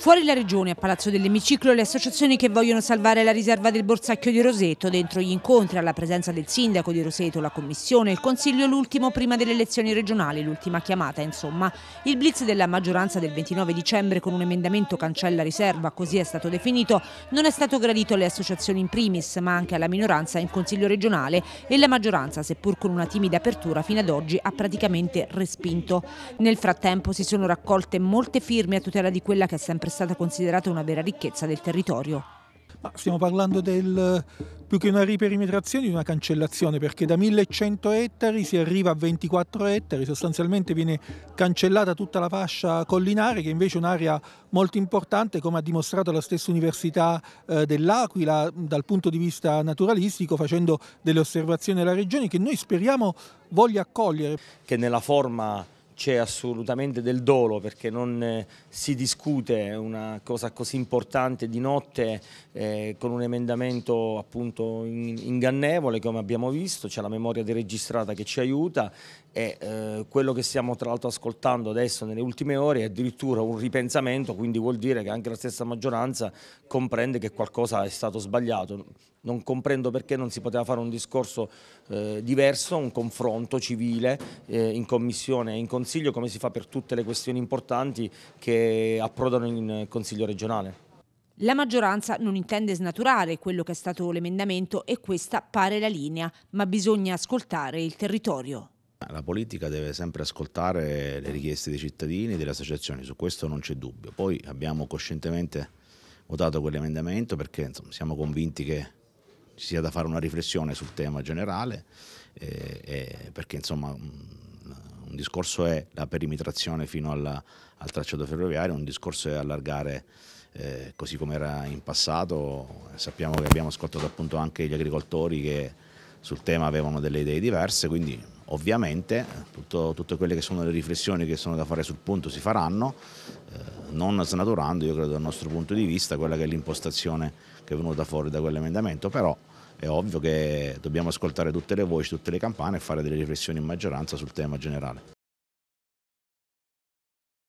Fuori la regione, a Palazzo dell'Emiciclo, le associazioni che vogliono salvare la riserva del Borsacchio di Roseto, dentro gli incontri alla presenza del sindaco di Roseto, la commissione, il consiglio l'ultimo prima delle elezioni regionali, l'ultima chiamata insomma. Il blitz della maggioranza del 29 dicembre con un emendamento cancella riserva, così è stato definito, non è stato gradito alle associazioni in primis ma anche alla minoranza in consiglio regionale e la maggioranza, seppur con una timida apertura, fino ad oggi ha praticamente respinto. Nel frattempo si sono raccolte molte firme a tutela di quella che è sempre sempre stata considerata una vera ricchezza del territorio. Ma stiamo parlando del, più che una riperimetrazione, di una cancellazione, perché da 1100 ettari si arriva a 24 ettari, sostanzialmente viene cancellata tutta la fascia collinare, che invece è un'area molto importante, come ha dimostrato la stessa Università eh, dell'Aquila dal punto di vista naturalistico, facendo delle osservazioni alla regione che noi speriamo voglia accogliere. Che nella forma c'è assolutamente del dolo perché non eh, si discute una cosa così importante di notte eh, con un emendamento appunto ingannevole come abbiamo visto, c'è la memoria deregistrata che ci aiuta e eh, quello che stiamo tra l'altro ascoltando adesso nelle ultime ore è addirittura un ripensamento, quindi vuol dire che anche la stessa maggioranza comprende che qualcosa è stato sbagliato non comprendo perché non si poteva fare un discorso eh, diverso, un confronto civile eh, in commissione e in consiglio come si fa per tutte le questioni importanti che approdano in consiglio regionale. La maggioranza non intende snaturare quello che è stato l'emendamento e questa pare la linea, ma bisogna ascoltare il territorio. La politica deve sempre ascoltare le richieste dei cittadini e delle associazioni, su questo non c'è dubbio. Poi abbiamo coscientemente votato quell'emendamento perché insomma, siamo convinti che ci sia da fare una riflessione sul tema generale, eh, eh, perché insomma un discorso è la perimetrazione fino alla, al tracciato ferroviario, un discorso è allargare eh, così come era in passato. Sappiamo che abbiamo ascoltato appunto anche gli agricoltori che sul tema avevano delle idee diverse, quindi ovviamente eh, tutto, tutte quelle che sono le riflessioni che sono da fare sul punto si faranno, eh, non snaturando, io credo dal nostro punto di vista, quella che è l'impostazione che è venuta fuori da quell'emendamento, però è ovvio che dobbiamo ascoltare tutte le voci, tutte le campane e fare delle riflessioni in maggioranza sul tema generale.